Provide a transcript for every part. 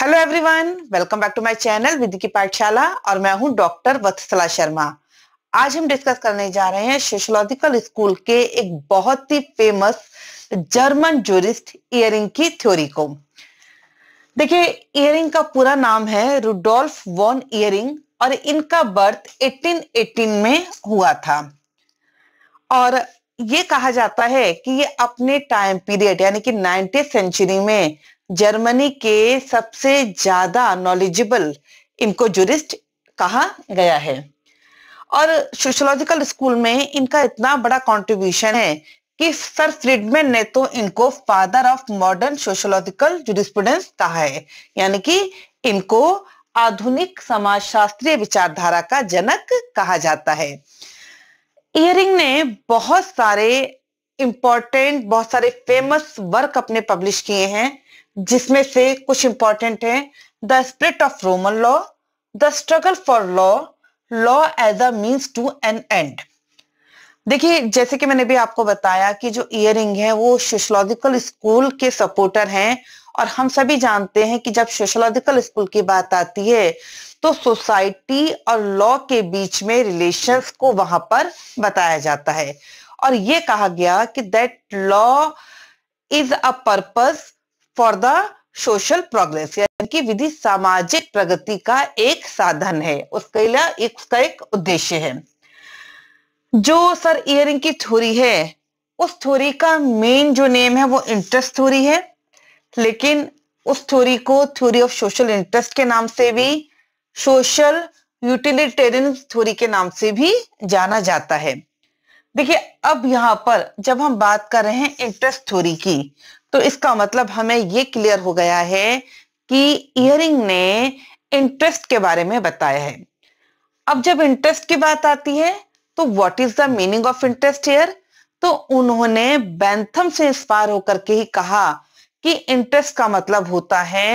hello everyone welcome back to my channel Vidhi ki Pathshala और मैं हूं डॉक्टर वत्सला शर्मा आज हम डिस्कस करने जा रहे हैं सोशोलॉजिकल स्कूल के एक बहुत ही फेमस जर्मन जूरिस्ट इयरिंग की थ्योरी को देखिए इयरिंग का पूरा नाम है रुडोल्फ वॉन इयरिंग और इनका बर्थ 1818 में हुआ था और ये कहा जाता है कि ये अपने टाइम पीरियड यानी कि नाइनटीन सेंचुरी में जर्मनी के सबसे ज्यादा नॉलेजेबल इनको जूरिस्ट कहा गया है और सोशोलॉजिकल स्कूल में इनका इतना बड़ा कंट्रीब्यूशन है कि सर फ्रीडमैन ने तो इनको father of modern sociological jurisprudence कहा है यानी कि इनको आधुनिक समाजशास्त्रीय विचारधारा का जनक कहा जाता है इयरिंग ने बहुत सारे इंपॉर्टेंट बहुत सारे फेमस वर्क अपने पब्लिश किए हैं जिसमें से कुछ इंपॉर्टेंट हैं the spirit of Roman law the struggle for law law as a means to an end देखिए जैसे कि मैंने भी आपको बताया कि जो इयरिंग है वो सोशोलॉजिकल स्कूल के सपोर्टर हैं और हम सभी जानते हैं कि जब सोशोलॉजिकल स्कूल की बात आती है तो सोसाइटी और लॉ के बीच में रिलेशंस को वहां पर बताया जाता है और ये कहा गया कि that law is a purpose for the social progress यानी कि विधि सामाजिक प्रगति का एक साधन है उसके लिए उसका एक उद्देश्य है जो सर इयरिंग की थ्योरी है उस थ्योरी का मेन जो नेम है वो इंटरेस्ट थ्योरी है लेकिन उस थ्योरी को थ्योरी ऑफ सोशल इंटरेस्ट के नाम से भी सोशल यूटिलिटेरियन थ्योरी के नाम से भी जाना जाता है देखिए अब यहाँ पर जब हम बात कर रहे हैं इंटरेस्ट थ्योरी की तो इसका मतलब हमें ये क्लियर हो गया है कि इयरिंग ने इंटरेस्ट के बारे में बताया है अब जब इंटरेस्ट की बात आती है तो what is the meaning of interest year तो उन्होंने बैंथम से इंस्पायर होकर के ही कहा कि इंटरेस्ट का मतलब होता है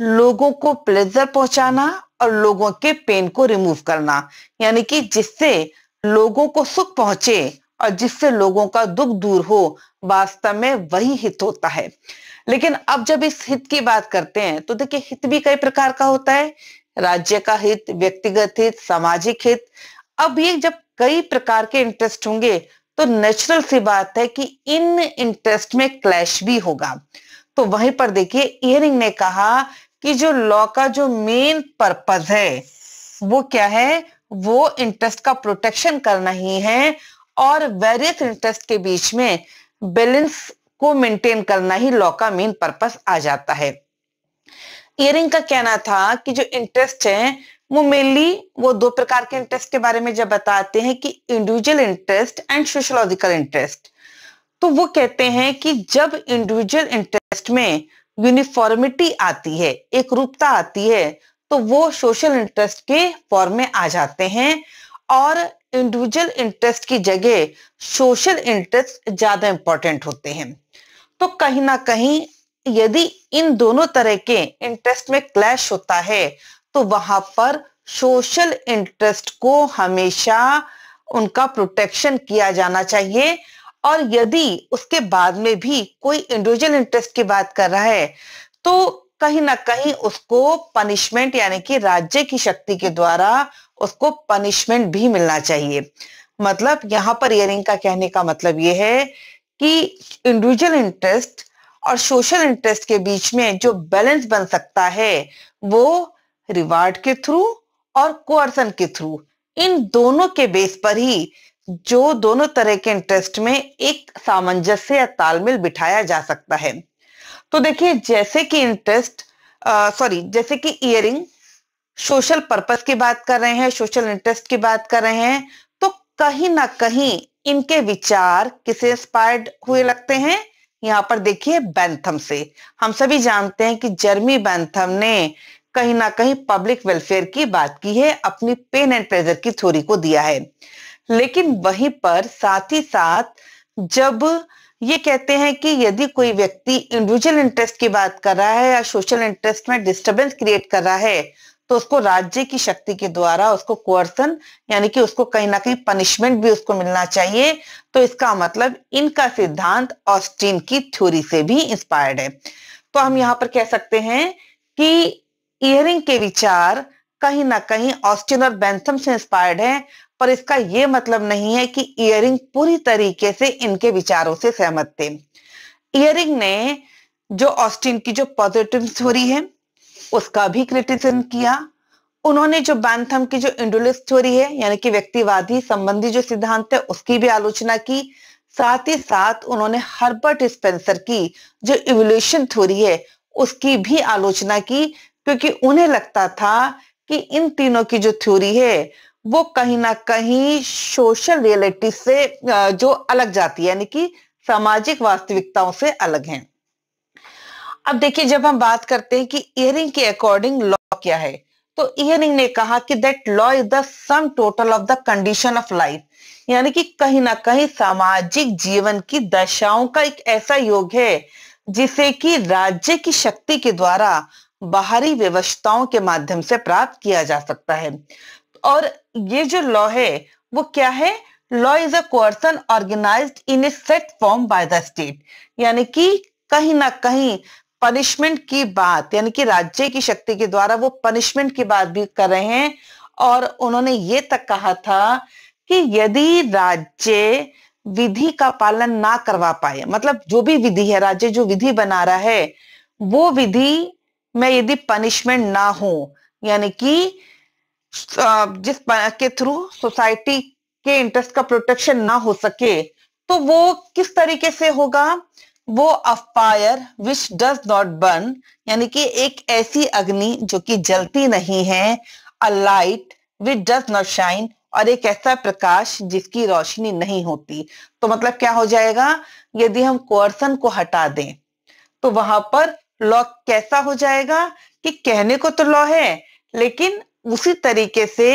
लोगों को प्लेजर पहुंचाना और लोगों के पेन को रिमूव करना यानी कि जिससे लोगों को सुख पहुंचे और जिससे लोगों का दुख दूर हो वास्तव में वही हित होता है लेकिन अब जब इस हित की बात करते हैं तो देखिए हित भी कई प्रकार का होता है राज्य का हित व्यक्तिगत हित सामाजिक हित अब ये जब कई प्रकार के इंटरेस्ट होंगे तो नेचुरल सी बात है कि इन इंटरेस्ट में क्लैश भी होगा तो वहीं पर देखिए इयरिंग ने कहा कि जो लॉ का जो मेन पर्पज है वो क्या है वो इंटरेस्ट का प्रोटेक्शन करना ही है और वेरियस इंटरेस्ट के बीच में बैलेंस को मेंटेन करना ही लॉ का मेन पर्पस आ जाता है इयरिंग का कहना था कि जो इंटरेस्ट है वो मेनली वो दो प्रकार के इंटरेस्ट के बारे में जब बताते हैं कि individual interest and sociological interest तो वो कहते हैं कि जब इंडिविजुअल इंटरेस्ट में यूनिफॉर्मिटी आती है एक रूपता आती है तो वो सोशल इंटरेस्ट के फॉर्म में आ जाते हैं और इंडिविजुअल इंटरेस्ट की जगह सोशल इंटरेस्ट ज्यादा इंपॉर्टेंट होते हैं तो कहीं ना कहीं यदि इन दोनों तरह के इंटरेस्ट में क्लैश होता है तो वहां पर सोशल इंटरेस्ट को हमेशा उनका प्रोटेक्शन किया जाना चाहिए और यदि उसके बाद में भी कोई इंडिविजुअल इंटरेस्ट की बात कर रहा है तो कहीं ना कहीं उसको पनिशमेंट यानी कि राज्य की शक्ति के द्वारा उसको पनिशमेंट भी मिलना चाहिए मतलब यहां पर इयरिंग का कहने का मतलब ये है कि इंडिविजुअल इंटरेस्ट और सोशल इंटरेस्ट के बीच में जो बैलेंस बन सकता है वो रिवार्ड के थ्रू और कोअर्सन के थ्रू इन दोनों के बेस पर ही जो दोनों तरह के इंटरेस्ट में एक सामंजस्य या तालमेल बिठाया जा सकता है तो देखिए जैसे कि इंटरेस्ट सॉरी जैसे कि इयरिंग सोशल पर्पस की बात कर रहे हैं सोशल इंटरेस्ट की बात कर रहे हैं तो कहीं ना कहीं इनके विचार किसे इंस्पायर्ड हुए लगते हैं यहाँ पर देखिए बैंथम से हम सभी जानते हैं कि जर्मी बैंथम ने कहीं ना कहीं पब्लिक वेलफेयर की बात की है अपनी पेन एंड प्रेजर की थ्योरी को दिया है लेकिन वहीं पर साथ ही साथ जब ये कहते हैं कि यदि कोई व्यक्ति इंडिविजुअल इंटरेस्ट की बात कर रहा है या सोशल इंटरेस्ट में डिस्टरबेंस क्रिएट कर रहा है तो उसको राज्य की शक्ति के द्वारा उसको क्वर्सन यानी कि उसको कहीं ना कहीं पनिशमेंट भी उसको मिलना चाहिए तो इसका मतलब इनका सिद्धांत ऑस्टिन की थ्योरी से भी इंस्पायर्ड है तो हम यहाँ पर कह सकते हैं कि इयरिंग के विचार कहीं ना कहीं ऑस्टिन और बेंथम से इंस्पायर्ड है पर इसका ये मतलब नहीं है कि इयरिंग पूरी तरीके से इनके विचारों से सहमत थे इयरिंग ने जो ऑस्टिन की जो पॉजिटिव स्टोरी है उसका भी क्रिटिसिज्म किया उन्होंने जो बैंथम की जो इंडुलिस थ्योरी है यानी कि व्यक्तिवादी संबंधी जो सिद्धांत है उसकी भी आलोचना की साथ ही साथ उन्होंने हर्बर्ट स्पेंसर की जो इवोल्यूशन थ्योरी है उसकी भी आलोचना की क्योंकि उन्हें लगता था कि इन तीनों की जो थ्योरी है वो कहीं ना कहीं सोशल रियलिटी से जो अलग जाती है यानी कि सामाजिक वास्तविकताओं से अलग है अब देखिए जब हम बात करते हैं कि इयरिंग के अकॉर्डिंग लॉ क्या है तो इयरिंग ने कहा कि that law is the sum total of the condition of life यानी कि कहीं ना कहीं सामाजिक जीवन की दशाओं का एक ऐसा योग है जिसे कि राज्य की शक्ति के द्वारा बाहरी व्यवस्थाओं के माध्यम से प्राप्त किया जा सकता है और ये जो लॉ है वो क्या है law is a coercion organise in a set form by the state यानी कि कहीं ना कहीं पनिशमेंट की बात यानी कि राज्य की शक्ति के द्वारा वो पनिशमेंट की बात भी कर रहे हैं और उन्होंने ये तक कहा था कि यदि राज्य विधि का पालन ना करवा पाए मतलब जो भी विधि है राज्य जो विधि बना रहा है वो विधि में यदि पनिशमेंट ना हो यानी कि जिस के थ्रू सोसाइटी के इंटरेस्ट का प्रोटेक्शन ना हो सके तो वो किस तरीके से होगा वो a fire which does not burn यानी कि एक ऐसी अग्नि जो कि जलती नहीं है a light which does not shine और एक ऐसा प्रकाश जिसकी रोशनी नहीं होती तो मतलब क्या हो जाएगा यदि हम कोर्सन को हटा दें तो वहां पर लॉ कैसा हो जाएगा कि कहने को तो लॉ है लेकिन उसी तरीके से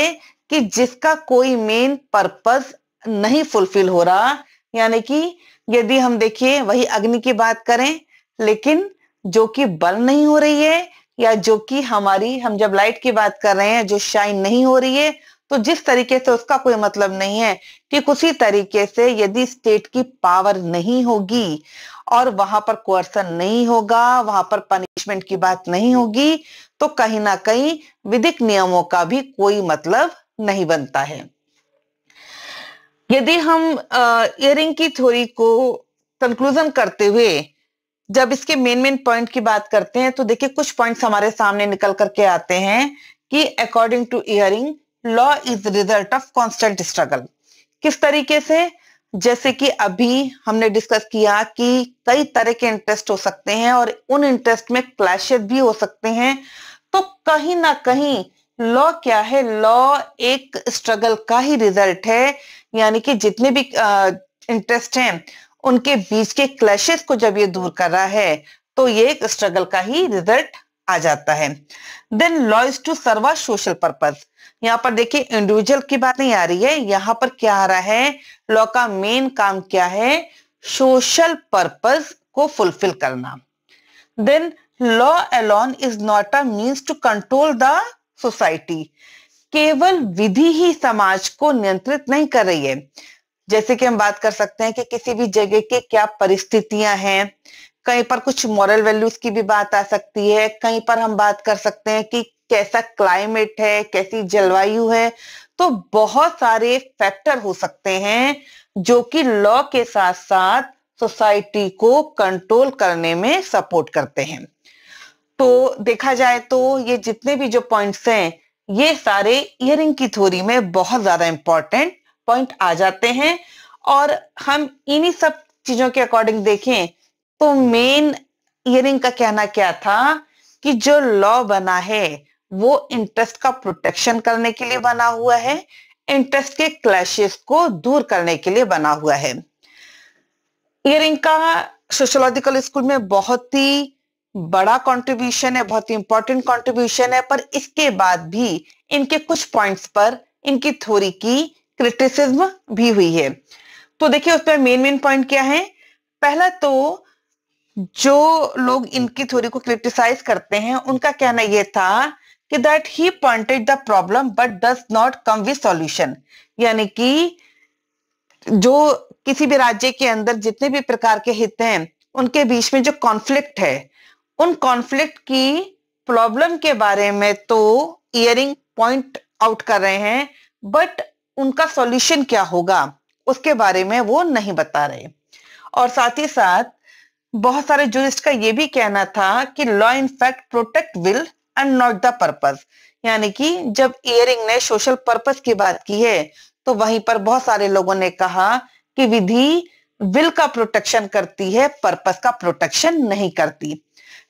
कि जिसका कोई मेन पर्पस नहीं फुलफिल हो रहा यानी कि यदि हम देखिए वही अग्नि की बात करें लेकिन जो कि बल नहीं हो रही है या जो कि हमारी हम जब लाइट की बात कर रहे हैं जो शाइन नहीं हो रही है तो जिस तरीके से उसका कोई मतलब नहीं है ठीक उसी तरीके से यदि स्टेट की पावर नहीं होगी और वहां पर क्वर्सन नहीं होगा वहां पर पनिशमेंट की बात नहीं होगी तो कहीं ना कहीं विधिक नियमों का भी कोई मतलब नहीं बनता है यदि हम इयरिंग की थ्योरी को कंक्लूजन करते हुए जब इसके मेन मेन पॉइंट की बात करते हैं तो देखिए कुछ पॉइंट्स हमारे सामने निकल करके आते हैं कि according to Ihering law is result of constant struggle किस तरीके से जैसे कि अभी हमने डिस्कस किया कि कई तरह के इंटरेस्ट हो सकते हैं और उन इंटरेस्ट में क्लैशेस भी हो सकते हैं तो कहीं ना कहीं लॉ क्या है लॉ एक स्ट्रगल का ही रिजल्ट है यानी कि जितने भी इंटरेस्ट हैं उनके बीच के क्लैशेस को जब ये दूर कर रहा है तो ये एक स्ट्रगल का ही रिजल्ट आ जाता है then law is to serve social purpose यहाँ पर देखिए इंडिविजुअल की बात नहीं आ रही है यहाँ पर क्या आ रहा है लॉ का मेन काम क्या है सोशल पर्पज को फुलफिल करना then law alone is not a means to control the society केवल विधि ही समाज को नियंत्रित नहीं कर रही है जैसे कि हम बात कर सकते हैं कि किसी भी जगह के क्या परिस्थितियां हैं कहीं पर कुछ मॉरल वैल्यूज की भी बात आ सकती है कहीं पर हम बात कर सकते हैं कि कैसा क्लाइमेट है कैसी जलवायु है तो बहुत सारे फैक्टर हो सकते हैं जो कि लॉ के साथ साथ सोसाइटी को कंट्रोल करने में सपोर्ट करते हैं तो देखा जाए तो ये जितने भी जो पॉइंट्स हैं ये सारे इयरिंग की थ्योरी में बहुत ज्यादा इंपॉर्टेंट पॉइंट आ जाते हैं और हम इन्हीं सब चीजों के अकॉर्डिंग देखें तो मेन इयरिंग का कहना क्या था कि जो लॉ बना है वो इंटरेस्ट का प्रोटेक्शन करने के लिए बना हुआ है इंटरेस्ट के क्लैशेस को दूर करने के लिए बना हुआ है इयरिंग का सोशोलॉजिकल स्कूल में बहुत ही बड़ा कंट्रीब्यूशन है बहुत ही इंपॉर्टेंट कंट्रीब्यूशन है पर इसके बाद भी इनके कुछ पॉइंट्स पर इनकी थ्योरी की क्रिटिसिज्म भी हुई है तो देखिए उसमें मेन मेन पॉइंट क्या है पहला तो जो लोग इनकी थ्योरी को क्रिटिसाइज करते हैं उनका कहना यह था कि that he pointed the problem but does not come with solution यानी कि जो किसी भी राज्य के अंदर जितने भी प्रकार के हित हैं उनके बीच में जो कॉन्फ्लिक्ट है उन कॉन्फ्लिक्ट की प्रॉब्लम के बारे में तो इयरिंग पॉइंट आउट कर रहे हैं बट उनका सॉल्यूशन क्या होगा उसके बारे में वो नहीं बता रहे और साथ ही साथ बहुत सारे जूरिस्ट का ये भी कहना था कि law in fact protect will and not the purpose यानी कि जब इयरिंग ने सोशल पर्पज की बात की है तो वहीं पर बहुत सारे लोगों ने कहा कि विधि विल का प्रोटेक्शन करती है पर्पज का प्रोटेक्शन नहीं करती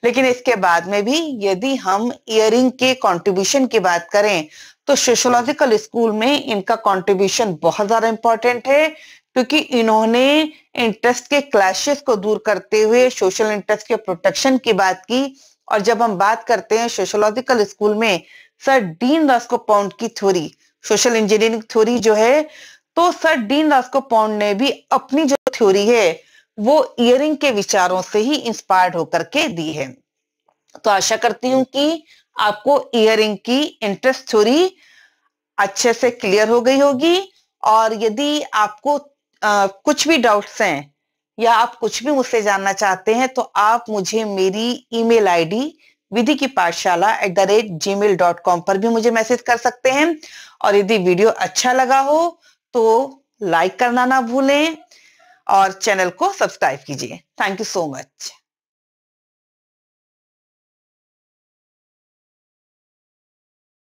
लेकिन इसके बाद में भी यदि हम इयरिंग के कंट्रीब्यूशन की बात करें तो सोशोलॉजिकल स्कूल में इनका कंट्रीब्यूशन बहुत ज्यादा इंपॉर्टेंट है क्योंकि इन्होंने इंटरेस्ट के क्लैशेस को दूर करते हुए सोशल इंटरेस्ट के प्रोटेक्शन की बात की और जब हम बात करते हैं सोशोलॉजिकल स्कूल में सर डीन रास्को पाउंड की थ्योरी सोशल इंजीनियरिंग थ्योरी जो है तो सर डीन रास्को पाउंड ने भी अपनी जो थ्योरी है वो इयरिंग के विचारों से ही इंस्पायर्ड होकर के दी है तो आशा करती हूं कि आपको इयरिंग की इंटरेस्ट थ्योरी अच्छे से क्लियर हो गई होगी और यदि आपको आ, कुछ भी डाउट्स हैं या आप कुछ भी मुझसे जानना चाहते हैं तो आप मुझे मेरी email ID Vidhi ki Pathshala at the rate Gmail dot com पर भी मुझे मैसेज कर सकते हैं और यदि वीडियो अच्छा लगा हो तो लाइक करना ना भूलें और चैनल को सब्सक्राइब कीजिए थैंक यू सो मच